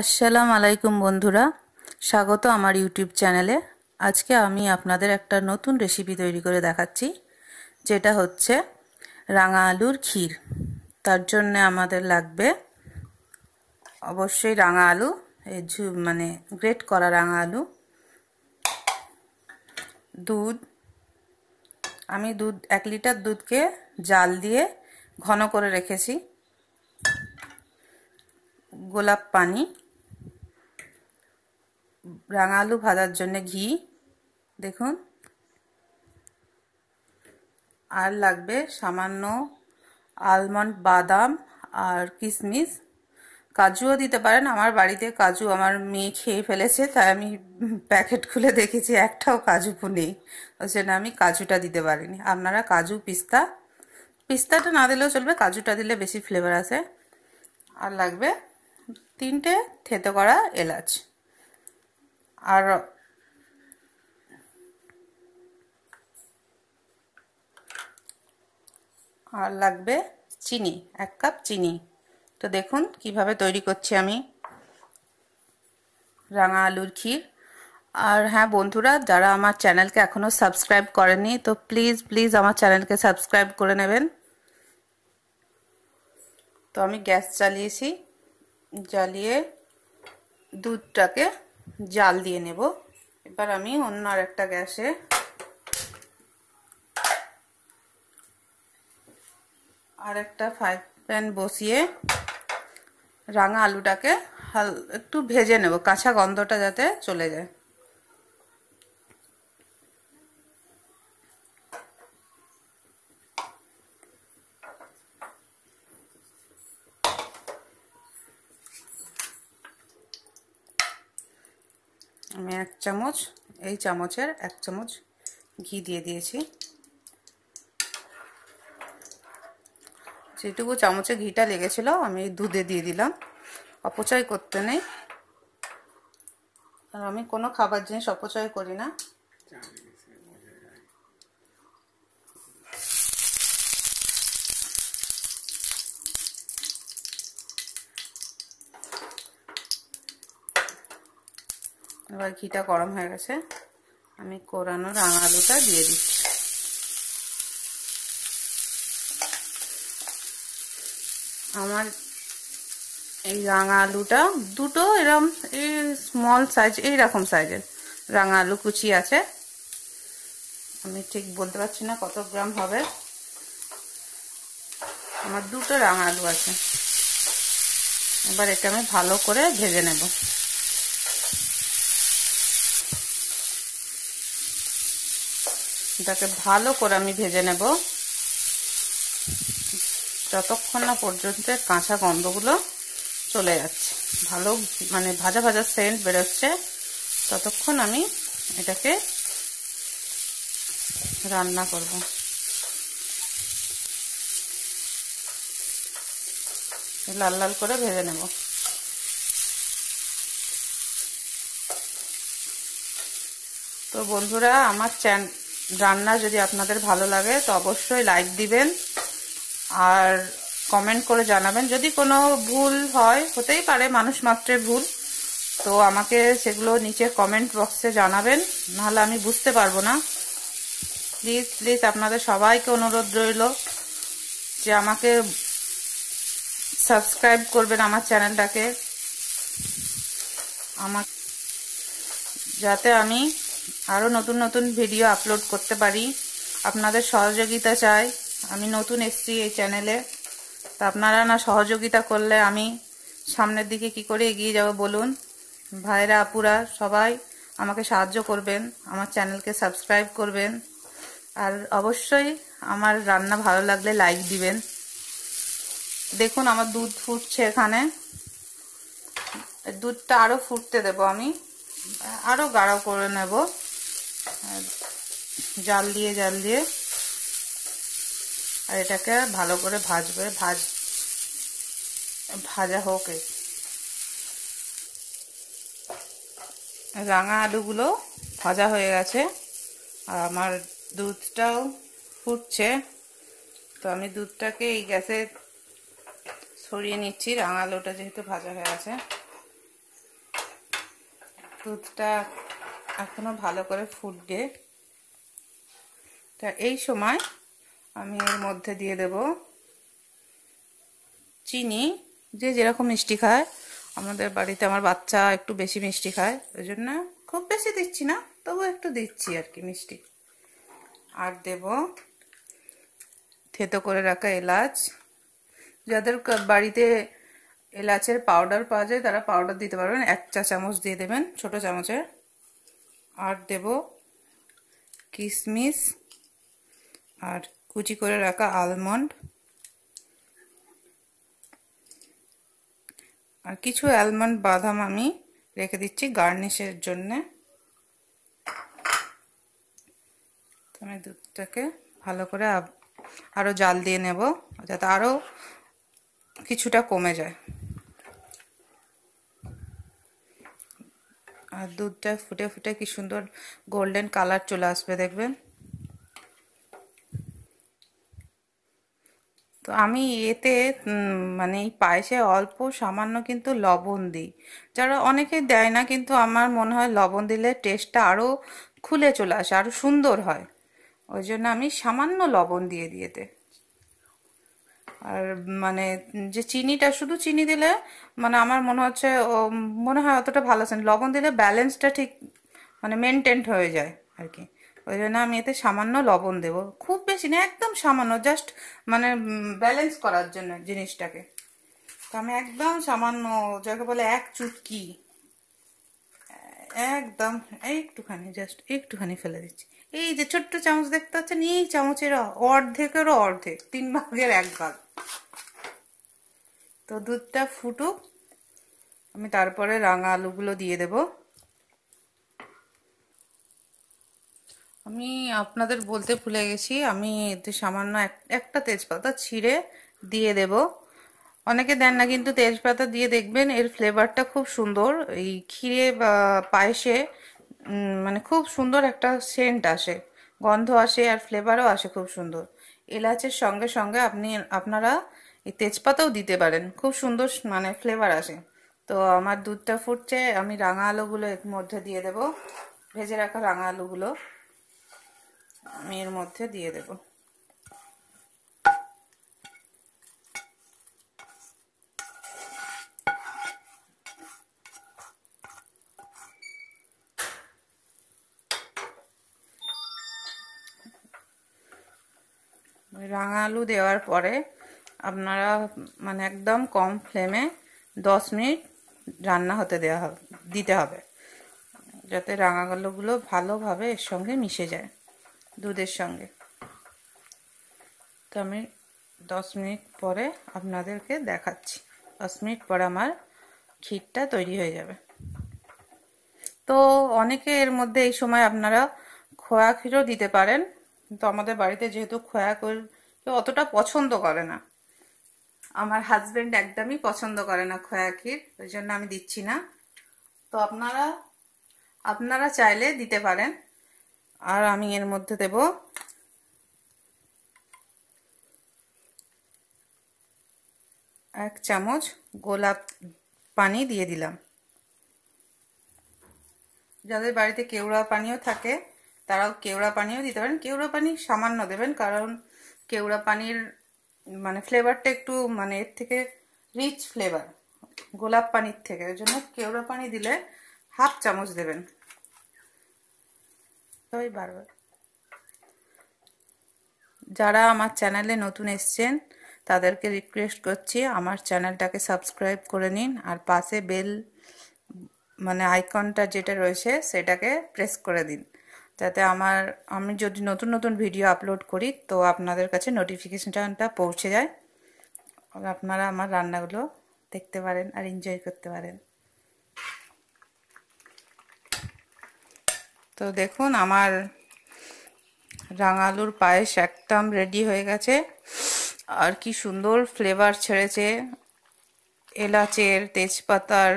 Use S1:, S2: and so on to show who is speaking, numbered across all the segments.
S1: আসসালাম আলাইকুম বন্ধুরা স্বাগত আমার ইউটিউব চ্যানেলে আজকে আমি আপনাদের একটা নতুন রেসিপি তৈরি করে দেখাচ্ছি যেটা হচ্ছে রাঙা আলুর ক্ষীর তার জন্য আমাদের লাগবে অবশ্যই রাঙা আলু এই মানে গ্রেট করা রাঙা আলু দুধ আমি দুধ এক লিটার দুধকে জাল দিয়ে ঘন করে রেখেছি গোলাপ পানি রাঙা আলু ভাজার জন্য ঘি দেখুন আর লাগবে সামান্য আলমন্ড বাদাম আর কিশমিশ কাজুও দিতে পারেন আমার বাড়িতে কাজু আমার মেয়ে খেয়ে ফেলেছে তাই আমি প্যাকেট খুলে দেখেছি একটাও কাজু নেই ওই জন্য আমি কাজুটা দিতে পারিনি আপনারা কাজু পিস্তা পিস্তাটা না দিলেও চলবে কাজুটা দিলে বেশি ফ্লেভার আসে আর লাগবে তিনটে থেতো করা এলাচ আর আর লাগবে চিনি এক কাপ চিনি তো দেখুন কিভাবে তৈরি করছি আমি রাঙা আলুর ক্ষীর আর হ্যাঁ বন্ধুরা যারা আমার চ্যানেলকে এখনও সাবস্ক্রাইব করেনি তো প্লিজ প্লিজ আমার চ্যানেলকে সাবস্ক্রাইব করে নেবেন তো আমি গ্যাস চালিয়েছি জ্বালিয়ে দুধটাকে জাল দিয়ে নেব এবার আমি অন্য আর একটা গ্যাসে আর একটা ফ্রাই প্যান বসিয়ে রাঙা আলুটাকে হাল একটু ভেজে নেব কাঁচা গন্ধটা যাতে চলে যায় আমি এক চামচ এই চামচের এক চামচ ঘি দিয়ে দিয়েছি যেটুকু চামচে ঘিটা লেগেছিল আমি দুধে দিয়ে দিলাম অপচয় করতে নেই আর আমি কোনো খাবার জিনিস অপচয় করি না এবার ঘিটা গরম হয়ে গেছে আমি কোরানো রাঙা আলুটা দিয়ে দিচ্ছি আমার এই রাঙা আলুটা দুটো এরম এই স্মল সাইজ এইরকম সাইজের রাঙা আলু কুচি আছে আমি ঠিক বলতে পারছি না কত গ্রাম হবে আমার দুটো রাঙা আলু আছে এবার এটা আমি ভালো করে ভেজে নেব এটাকে ভালো করে আমি ভেজে নেব যতক্ষণ না পর্যন্ত কাঁচা গন্ধগুলো চলে যাচ্ছে ভালো মানে ভাজা ভাজা সেন্ট বেরোচ্ছে ততক্ষণ আমি এটাকে রান্না করব লাল লাল করে ভেজে নেব তো বন্ধুরা আমার চ্যান রান্না যদি আপনাদের ভালো লাগে তো অবশ্যই লাইক দিবেন আর কমেন্ট করে জানাবেন যদি কোনো ভুল হয় হতেই পারে মানুষ মাত্রে ভুল তো আমাকে সেগুলো নিচে কমেন্ট বক্সে জানাবেন নাহলে আমি বুঝতে পারবো না প্লিজ প্লিজ আপনাদের সবাইকে অনুরোধ রইল যে আমাকে সাবস্ক্রাইব করবেন আমার চ্যানেলটাকে আমার যাতে আমি আরও নতুন নতুন ভিডিও আপলোড করতে পারি আপনাদের সহযোগিতা চাই আমি নতুন এসছি এই চ্যানেলে তা আপনারা না সহযোগিতা করলে আমি সামনের দিকে কি করে এগিয়ে যাব বলুন ভাইরা আপুরা সবাই আমাকে সাহায্য করবেন আমার চ্যানেলকে সাবস্ক্রাইব করবেন আর অবশ্যই আমার রান্না ভালো লাগলে লাইক দিবেন দেখুন আমার দুধ ফুটছে এখানে দুধটা আরও ফুটতে দেব আমি আরও গাঢ় করে নেব জাল দিয়ে জাল দিয়ে আর এটাকে ভালো করে ভাজবে ভাজ ভাজা হোক রাঙা আলুগুলো ভাজা হয়ে গেছে আর আমার দুধটাও ফুটছে তো আমি দুধটাকে এই গ্যাসে সরিয়ে নিচ্ছি রাঙা আলুটা যেহেতু ভাজা হয়ে গেছে দুধটা এখনও ভালো করে ফুটবে তা এই সময় আমি এর মধ্যে দিয়ে দেব চিনি যে যেরকম মিষ্টি খায় আমাদের বাড়িতে আমার বাচ্চা একটু বেশি মিষ্টি খায় ওই জন্য খুব বেশি দিচ্ছি না তবু একটু দিচ্ছি আর কি মিষ্টি আর দেব থেতো করে রাখা এলাচ যাদের বাড়িতে এলাচের পাউডার পাওয়া যায় তারা পাউডার দিতে পারবেন এক চা চামচ দিয়ে দেবেন ছোট চামচের আর দেব কিশমিশ আর কুচি করে রাখা আলমন্ড আর কিছু আলমন্ড বাদাম আমি রেখে দিচ্ছি গার্নিশের জন্যে আমি দুধটাকে ভালো করে আরও জাল দিয়ে নেব যাতে আরও কিছুটা কমে যায় আর দুধটা ফুটে ফুটে কি সুন্দর গোল্ডেন কালার চলে আসবে দেখবেন তো আমি এতে মানে এই পায়েসে অল্প সামান্য কিন্তু লবণ দিই যারা অনেকে দেয় না কিন্তু আমার মনে হয় লবণ দিলে টেস্টটা আরও খুলে চলে আসে আরও সুন্দর হয় ওই জন্য আমি সামান্য লবণ দিয়ে দিয়েতে আর মানে যে চিনিটা শুধু চিনি দিলে মানে আমার মনে হচ্ছে মনে হয় অতটা ভালো আছে লবণ দিলে ব্যালেন্সটা ঠিক মানে মেনটেন হয়ে যায় আর কি ওই জন্য আমি এতে সামান্য লবণ দেব খুব বেশি না একদম সামান্য জাস্ট মানে ব্যালেন্স করার জন্য জিনিসটাকে তো আমি একদম সামান্য যাকে বলে এক চুটকি একদম একটুখানি জাস্ট একটুখানি ফেলে দিচ্ছি এই যে ছোট্ট চামচ দেখতে পাচ্ছেন এই চামচের অর্ধেকেরও অর্ধেক তিন ভাগের এক ভাগ তো দুধটা ফুটুক আমি তারপরে রাঙা আলুগুলো দিয়ে দেব আমি আপনাদের বলতে ভুলে গেছি আমি সামান্য একটা তেজপাতা ছিঁড়ে দিয়ে দেব অনেকে দেন না কিন্তু তেজপাতা দিয়ে দেখবেন এর ফ্লেভারটা খুব সুন্দর এই ক্ষীরে বা পায়েসে মানে খুব সুন্দর একটা সেন্ট আসে গন্ধ আসে আর ফ্লেভারও আসে খুব সুন্দর এলাচের সঙ্গে সঙ্গে আপনি আপনারা এই তেজপাতাও দিতে পারেন খুব সুন্দর মানে ফ্লেভার আসে তো আমার দুধটা ফুটছে আমি রাঙা আলুগুলো এর মধ্যে দিয়ে দেব ভেজে রাখা রাঙা আলুগুলো আমি এর মধ্যে দিয়ে দেব রাঙা আলু দেওয়ার পরে আপনারা মানে একদম কম ফ্লেমে দশ মিনিট রান্না হতে দেওয়া হবে দিতে হবে যাতে রাঙাগুলোগুলো ভালোভাবে এর সঙ্গে মিশে যায় দুধের সঙ্গে তো আমি দশ মিনিট পরে আপনাদেরকে দেখাচ্ছি দশ মিনিট পরে আমার ক্ষীরটা তৈরি হয়ে যাবে তো অনেকে এর মধ্যে এই সময় আপনারা খোয়া ক্ষীরও দিতে পারেন কিন্তু আমাদের বাড়িতে যেহেতু খোয়া কেউ অতটা পছন্দ করে না আমার হাজব্যান্ড একদমই পছন্দ করে না খোয়া ক্ষীর ওই জন্য আমি দিচ্ছি না তো আপনারা আপনারা চাইলে দিতে পারেন আর আমি এর মধ্যে দেব এক চামচ গোলাপ পানি দিয়ে দিলাম যাদের বাড়িতে কেওড়া পানিও থাকে তারাও কেওড়া পানিও দিতে পারেন কেওড়া পানি সামান্য দেবেন কারণ কেওড়া পানির মানে ফ্লেভারটা একটু মানে এর থেকে রিচ ফ্লেভার গোলাপ পানির থেকে ওই জন্য কেওড়া পানি দিলে হাফ চামচ দেবেন ওই বারবার যারা আমার চ্যানেলে নতুন এসছেন তাদেরকে রিকোয়েস্ট করছি আমার চ্যানেলটাকে সাবস্ক্রাইব করে নিন আর পাশে বেল মানে আইকনটা যেটা রয়েছে সেটাকে প্রেস করে দিন যাতে আমার আমি যদি নতুন নতুন ভিডিও আপলোড করি তো আপনাদের কাছে নোটিফিকেশানটা পৌঁছে যায় আপনারা আমার রান্নাগুলো দেখতে পারেন আর এনজয় করতে পারেন তো দেখুন আমার রাঙালুর পায়েস একদম রেডি হয়ে গেছে আর কি সুন্দর ফ্লেভার ছেড়েছে এলাচের তেজপাতার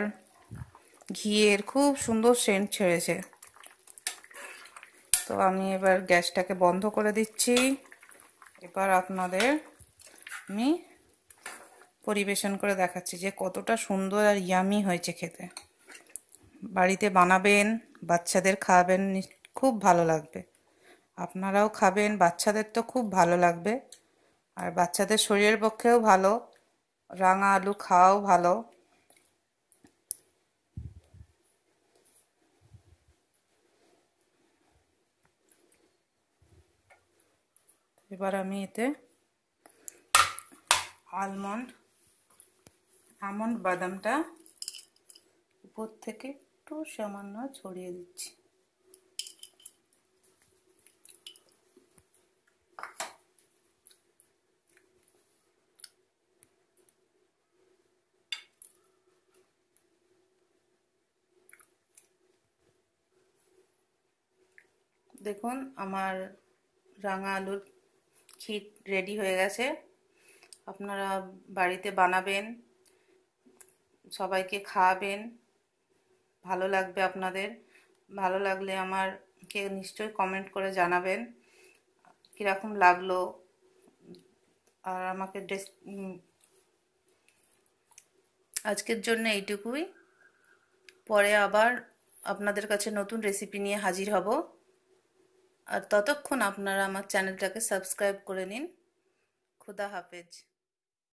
S1: ঘিয়ের খুব সুন্দর সেন্ট ছেড়েছে তো আমি এবার গ্যাসটাকে বন্ধ করে দিচ্ছি এবার আপনাদের আমি পরিবেশন করে দেখাচ্ছি যে কতটা সুন্দর আর ইয়ামি হয়েছে খেতে বাড়িতে বানাবেন বাচ্চাদের খাবেন খুব ভালো লাগবে আপনারাও খাবেন বাচ্চাদের তো খুব ভালো লাগবে আর বাচ্চাদের শরীরের পক্ষেও ভালো রাঙা আলু খাওয়াও ভালো এবার আমি এতে আলমন্ড আমন্ড বাদামটা উপর থেকে একটু সামান্য ছড়িয়ে দিচ্ছি দেখুন আমার রাঙা আলুর ক্ষীর রেডি হয়ে গেছে আপনারা বাড়িতে বানাবেন সবাইকে খাওয়াবেন ভালো লাগবে আপনাদের ভালো লাগলে আমার কে নিশ্চয়ই কমেন্ট করে জানাবেন কীরকম লাগলো আর আমাকে ড্রেস আজকের জন্য এইটুকুই পরে আবার আপনাদের কাছে নতুন রেসিপি নিয়ে হাজির হব আর ততক্ষণ আপনারা আমার চ্যানেলটাকে সাবস্ক্রাইব করে নিন খুদা হাফেজ